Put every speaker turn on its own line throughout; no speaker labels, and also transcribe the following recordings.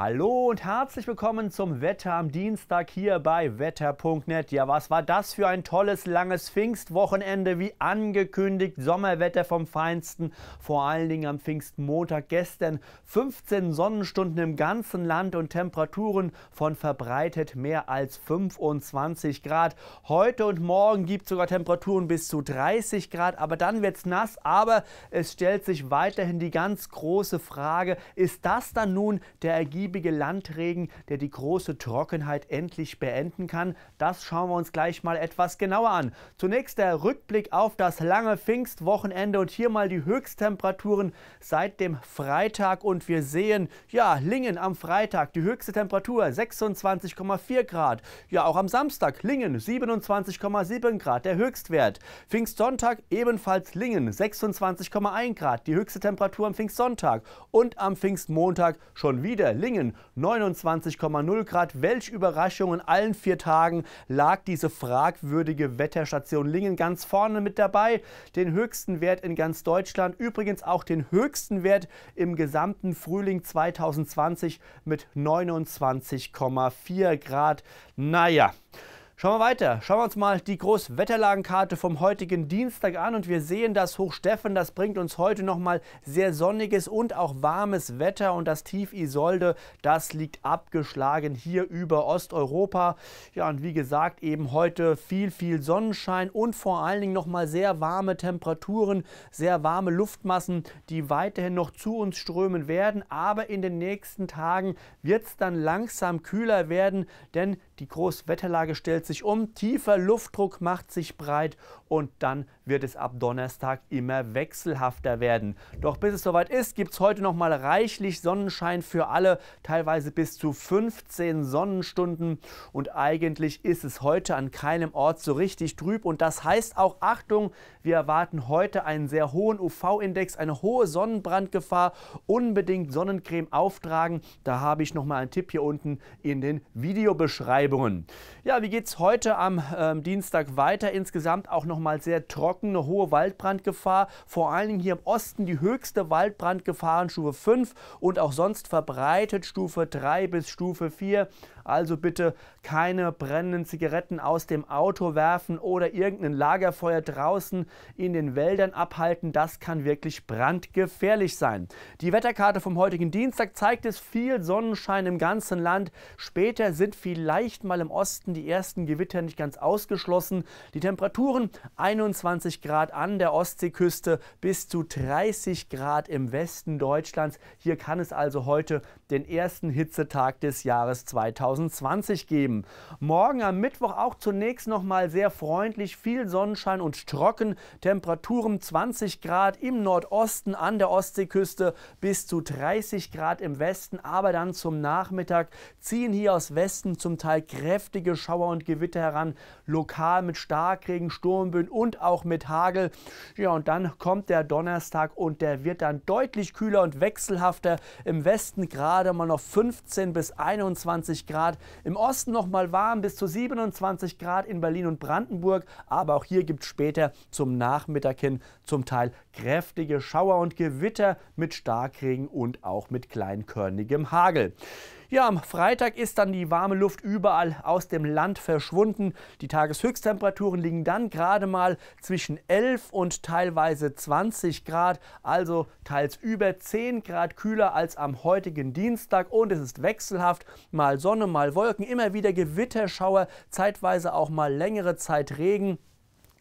Hallo und herzlich willkommen zum Wetter am Dienstag hier bei wetter.net. Ja, was war das für ein tolles, langes Pfingstwochenende? Wie angekündigt, Sommerwetter vom Feinsten, vor allen Dingen am Pfingstmontag gestern. 15 Sonnenstunden im ganzen Land und Temperaturen von verbreitet mehr als 25 Grad. Heute und morgen gibt es sogar Temperaturen bis zu 30 Grad, aber dann wird es nass. Aber es stellt sich weiterhin die ganz große Frage, ist das dann nun der Ergebnis? ausgiebige Landregen, der die große Trockenheit endlich beenden kann? Das schauen wir uns gleich mal etwas genauer an. Zunächst der Rückblick auf das lange Pfingstwochenende und hier mal die Höchsttemperaturen seit dem Freitag. Und wir sehen, ja, Lingen am Freitag, die höchste Temperatur 26,4 Grad. Ja, auch am Samstag Lingen 27,7 Grad, der Höchstwert. Pfingstsonntag ebenfalls Lingen 26,1 Grad, die höchste Temperatur am Pfingstsonntag. Und am Pfingstmontag schon wieder Lingen geringen 29,0 Grad. Welch Überraschung, in allen vier Tagen lag diese fragwürdige Wetterstation Lingen ganz vorne mit dabei. Den höchsten Wert in ganz Deutschland, übrigens auch den höchsten Wert im gesamten Frühling 2020 mit 29,4 Grad. Naja. Schauen wir weiter. Schauen wir uns mal die Großwetterlagenkarte vom heutigen Dienstag an und wir sehen das Hochsteffen. Das bringt uns heute nochmal sehr sonniges und auch warmes Wetter und das Tief Isolde, das liegt abgeschlagen hier über Osteuropa. Ja, und wie gesagt, eben heute viel, viel Sonnenschein und vor allen Dingen nochmal sehr warme Temperaturen, sehr warme Luftmassen, die weiterhin noch zu uns strömen werden. Aber in den nächsten Tagen wird es dann langsam kühler werden, denn die Großwetterlage stellt sich um, tiefer Luftdruck macht sich breit und dann wird es ab Donnerstag immer wechselhafter werden. Doch bis es soweit ist, gibt es heute noch mal reichlich Sonnenschein für alle, teilweise bis zu 15 Sonnenstunden. Und eigentlich ist es heute an keinem Ort so richtig trüb. Und das heißt auch, Achtung, wir erwarten heute einen sehr hohen UV-Index, eine hohe Sonnenbrandgefahr. Unbedingt Sonnencreme auftragen. Da habe ich noch mal einen Tipp hier unten in den Videobeschreibungen. Ja, wie geht es heute am äh, Dienstag weiter? Insgesamt auch noch mal sehr trocken Brocken eine hohe Waldbrandgefahr. Vor allen Dingen hier im Osten die höchste Waldbrandgefahr in Stufe 5 und auch sonst verbreitet Stufe 3 bis Stufe 4. Also bitte keine brennenden Zigaretten aus dem Auto werfen oder irgendein Lagerfeuer draußen in den Wäldern abhalten. Das kann wirklich brandgefährlich sein. Die Wetterkarte vom heutigen Dienstag zeigt es viel Sonnenschein im ganzen Land. Später sind vielleicht mal im Osten die ersten Gewitter nicht ganz ausgeschlossen. Die Temperaturen 21 20 Grad an der Ostseeküste bis zu 30 Grad im Westen Deutschlands. Hier kann es also heute den ersten Hitzetag des Jahres 2020 geben. Morgen am Mittwoch auch zunächst nochmal sehr freundlich, viel Sonnenschein und trocken. Temperaturen 20 Grad im Nordosten an der Ostseeküste bis zu 30 Grad im Westen, aber dann zum Nachmittag ziehen hier aus Westen zum Teil kräftige Schauer und Gewitter heran, lokal mit Starkregen, Sturmböen und auch mit mit Hagel. Ja, und dann kommt der Donnerstag und der wird dann deutlich kühler und wechselhafter. Im Westen gerade mal noch 15 bis 21 Grad. Im Osten noch mal warm bis zu 27 Grad in Berlin und Brandenburg. Aber auch hier gibt es später zum Nachmittag hin zum Teil kräftige Schauer und Gewitter mit Starkregen und auch mit kleinkörnigem Hagel. Ja, am Freitag ist dann die warme Luft überall aus dem Land verschwunden. Die Tageshöchsttemperaturen liegen dann gerade mal zwischen 11 und teilweise 20 Grad, also teils über 10 Grad kühler als am heutigen Dienstag. Und es ist wechselhaft, mal Sonne, mal Wolken, immer wieder Gewitterschauer, zeitweise auch mal längere Zeit Regen.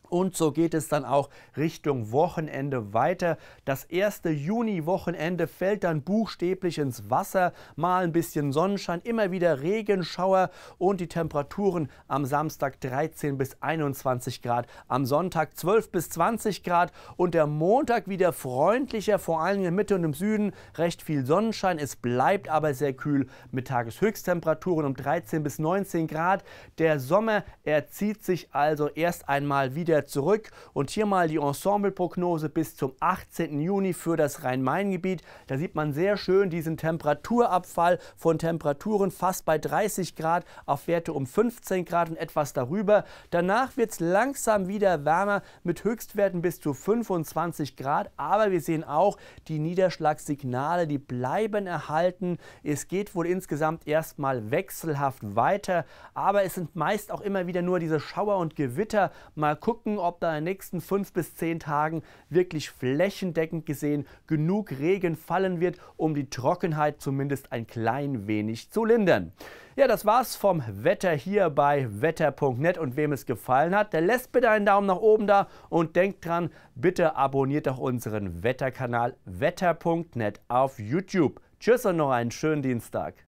Und so geht es dann auch Richtung Wochenende weiter. Das erste Juni-Wochenende fällt dann buchstäblich ins Wasser. Mal ein bisschen Sonnenschein, immer wieder Regenschauer und die Temperaturen am Samstag 13 bis 21 Grad, am Sonntag 12 bis 20 Grad und der Montag wieder freundlicher, vor allem in der Mitte und im Süden. Recht viel Sonnenschein, es bleibt aber sehr kühl mit Tageshöchsttemperaturen um 13 bis 19 Grad. Der Sommer erzieht sich also erst einmal wieder wieder zurück. Und hier mal die Ensembleprognose bis zum 18. Juni für das Rhein-Main-Gebiet. Da sieht man sehr schön diesen Temperaturabfall von Temperaturen fast bei 30 Grad auf Werte um 15 Grad und etwas darüber. Danach wird es langsam wieder wärmer mit Höchstwerten bis zu 25 Grad. Aber wir sehen auch, die Niederschlagssignale, die bleiben erhalten. Es geht wohl insgesamt erstmal wechselhaft weiter. Aber es sind meist auch immer wieder nur diese Schauer und Gewitter. Mal gucken, gucken, ob da in den nächsten fünf bis zehn Tagen wirklich flächendeckend gesehen genug Regen fallen wird, um die Trockenheit zumindest ein klein wenig zu lindern. Ja, das war's vom Wetter hier bei wetter.net und wem es gefallen hat, der lässt bitte einen Daumen nach oben da und denkt dran, bitte abonniert auch unseren Wetterkanal wetter.net auf YouTube. Tschüss und noch einen schönen Dienstag.